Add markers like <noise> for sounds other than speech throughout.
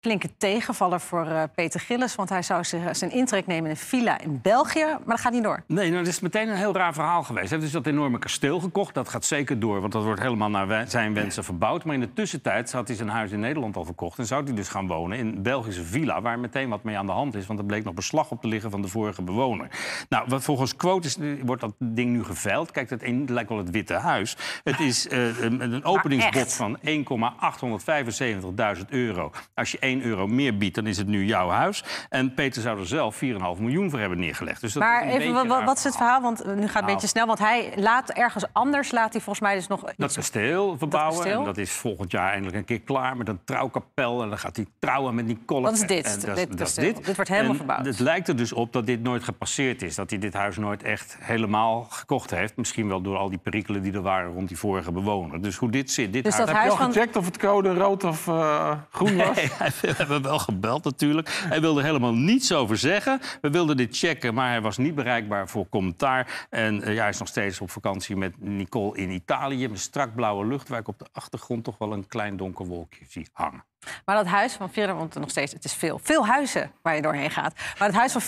flinke tegenvaller voor eh, Peter Gillis. Want hij zou zijn intrek nemen in een villa in België. Maar dat gaat niet door. Nee, nou, dat is meteen een heel raar verhaal geweest. Hij heeft dus dat enorme kasteel gekocht. Dat gaat zeker door, want dat wordt helemaal naar zijn wensen verbouwd. Maar in de tussentijd had hij zijn huis in Nederland al verkocht. En zou hij dus gaan wonen in een Belgische villa. Waar meteen wat mee aan de hand is. Want er bleek nog beslag op te liggen van de vorige bewoner. Nou, wat volgens quotes eh, wordt dat ding nu geveild. Kijk, het lijkt wel het Witte Huis. Het is eh, een, een openingsbod van 1,875.000 euro. Als je 1 euro meer biedt, dan is het nu jouw huis. En Peter zou er zelf 4,5 miljoen voor hebben neergelegd. Dus dat maar even, wat, wat, is het verhaal? Want nu gaat het een beetje nou. snel. Want hij laat ergens anders, laat hij volgens mij dus nog... Dat kasteel verbouwen. Dat, kasteel. En dat is volgend jaar eindelijk een keer klaar met een trouwkapel. En dan gaat hij trouwen met Nicole. Dat is dit. dit, dat, dit. dit, wordt helemaal verbouwd. Het lijkt er dus op dat dit nooit gepasseerd is. Dat hij dit huis nooit echt helemaal gekocht heeft. Misschien wel door al die perikelen die er waren rond die vorige bewoner. Dus hoe dit zit, dit dus huis... Dat Heb huis je al gecheckt of het code rood of eh, groen was? <laughs> <laughs> We hebben wel gebeld natuurlijk. Hij wilde helemaal niets over zeggen. We wilden dit checken, maar hij was niet bereikbaar voor commentaar. En uh, ja, hij is nog steeds op vakantie met Nicole in Italië. Met strak blauwe lucht, waar ik op de achtergrond toch wel een klein donker wolkje zie hangen. Maar dat huis van vier nog steeds, het is veel, veel huizen waar je doorheen gaat. Maar het huis van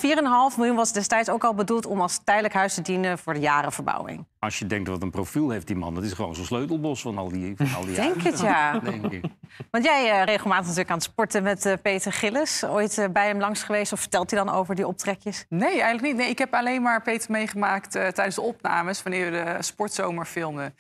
4,5 miljoen was destijds ook al bedoeld om als tijdelijk huis te dienen voor de jarenverbouwing. Als je denkt wat een profiel heeft die man, dat is gewoon zo'n sleutelbos van al die, van al die Denk het ja. Denk ik. Want jij uh, regelmatig natuurlijk aan het sporten met eh, Peter Gillis. Ooit eh, bij hem langs geweest? Of vertelt hij dan over die optrekjes? Nee, eigenlijk niet. Nee, ik heb alleen maar Peter meegemaakt tijdens de opnames... wanneer we de sportzomer filmden.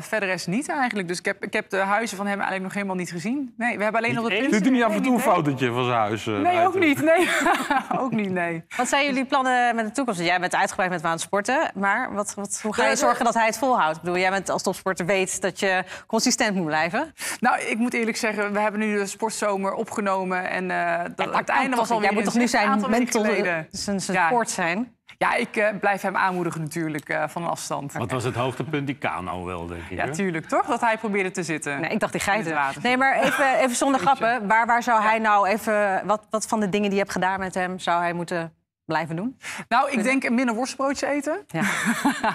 verder is niet eigenlijk. Dus ik heb, ik heb de huizen van hem eigenlijk nog helemaal niet gezien. Nee, we hebben alleen op het Doet hij niet af en toe een foutetje van zijn huis? nee, ook niet. Nee. <laughs> ook niet, nee. Wat zijn jullie plannen met de toekomst? Jij bent uitgebreid met aan het sporten. Maar wat, wat, hoe ga je zorgen dat hij het volhoudt? Ik bedoel, jij bent als topsporter weet dat je consistent moet blijven. Nou, ik moet eerlijk ik zeggen, we hebben nu de sportzomer opgenomen. En eh, dat, ja, het einde was al. Jij moet toch nu zijn mental zijn eh, sport zijn? Ja, ik eh, blijf hem aanmoedigen natuurlijk uh, van een afstand. Wat was het hoogtepunt? Die kano wel, denk ik. Ja, tuurlijk, toch? Dat hij probeerde te zitten. Nee, ik dacht die geiten. Nee, maar even, even zonder grappen. Waar, waar zou hij nou even... Wat, wat van de dingen die je hebt gedaan met hem zou hij moeten blijven doen? Nou, ik denk minder worstbroodje eten. Ja,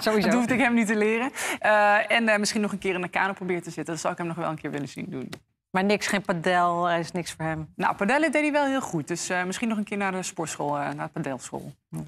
<laughs> sowieso. dat hoefde ik hem niet te leren. en misschien nog een keer in de kano proberen te zitten. Dat zou ik hem nog wel een keer willen zien doen. Maar niks, geen padel, er is niks voor hem. Nou, padellen deed hij wel heel goed. Dus eh, misschien nog een keer naar de sportschool, eh, naar de padelschool.